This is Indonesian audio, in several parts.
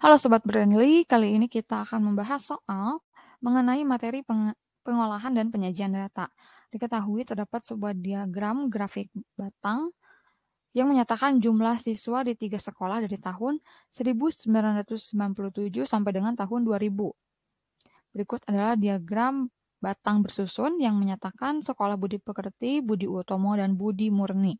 Halo Sobat Brandly, kali ini kita akan membahas soal mengenai materi peng pengolahan dan penyajian data. Diketahui terdapat sebuah diagram grafik batang yang menyatakan jumlah siswa di tiga sekolah dari tahun 1997 sampai dengan tahun 2000. Berikut adalah diagram batang bersusun yang menyatakan sekolah Budi Pekerti, Budi Utomo, dan Budi Murni.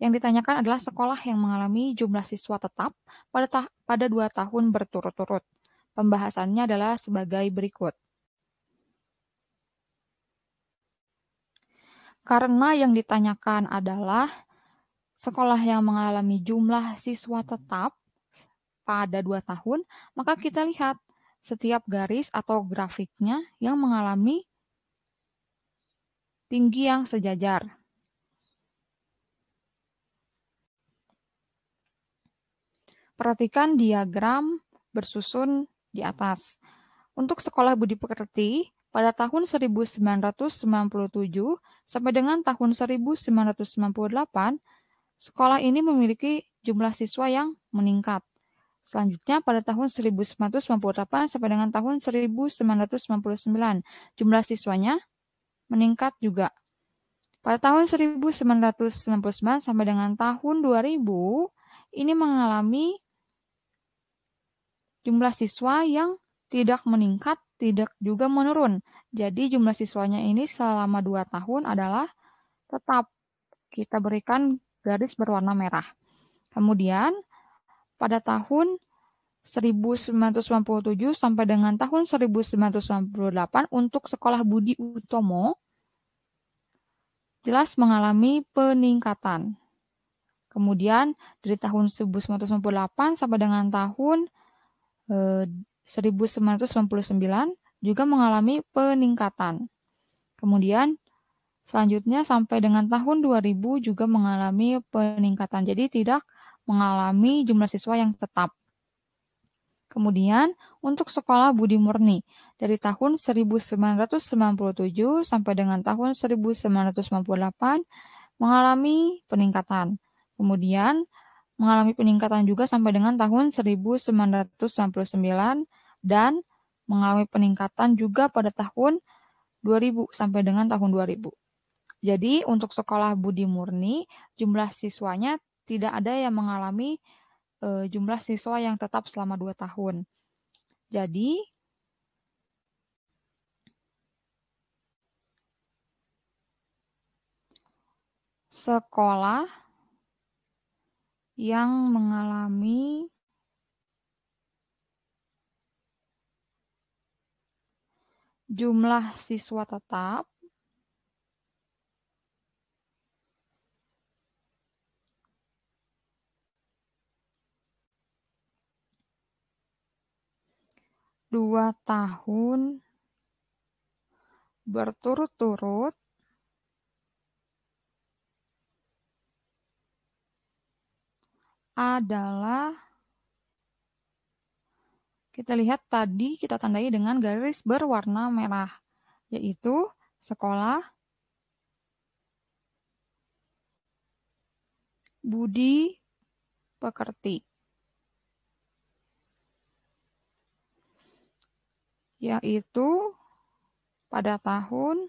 Yang ditanyakan adalah sekolah yang mengalami jumlah siswa tetap pada, ta pada dua tahun berturut-turut. Pembahasannya adalah sebagai berikut. Karena yang ditanyakan adalah sekolah yang mengalami jumlah siswa tetap pada dua tahun, maka kita lihat setiap garis atau grafiknya yang mengalami tinggi yang sejajar. Perhatikan diagram bersusun di atas. Untuk Sekolah Budi Pekerti, pada tahun 1997 sampai dengan tahun 1998, sekolah ini memiliki jumlah siswa yang meningkat. Selanjutnya pada tahun 1998 sampai dengan tahun 1999, jumlah siswanya meningkat juga. Pada tahun 1999 sampai dengan tahun 2000 ini mengalami jumlah siswa yang tidak meningkat, tidak juga menurun. Jadi jumlah siswanya ini selama dua tahun adalah tetap kita berikan garis berwarna merah. Kemudian pada tahun 1997 sampai dengan tahun 1998 untuk sekolah Budi Utomo jelas mengalami peningkatan. Kemudian dari tahun 1998 sampai dengan tahun 1999 eh, juga mengalami peningkatan. Kemudian selanjutnya sampai dengan tahun 2000 juga mengalami peningkatan. Jadi tidak mengalami jumlah siswa yang tetap. Kemudian untuk sekolah Budi Murni dari tahun 1997 sampai dengan tahun 1998 mengalami peningkatan. Kemudian mengalami peningkatan juga sampai dengan tahun 1999 dan mengalami peningkatan juga pada tahun 2000 sampai dengan tahun 2000. Jadi untuk sekolah Budi Murni jumlah siswanya tidak ada yang mengalami e, jumlah siswa yang tetap selama 2 tahun. Jadi sekolah yang mengalami jumlah siswa tetap dua tahun berturut-turut adalah kita lihat tadi kita tandai dengan garis berwarna merah, yaitu sekolah budi pekerti. Yaitu pada tahun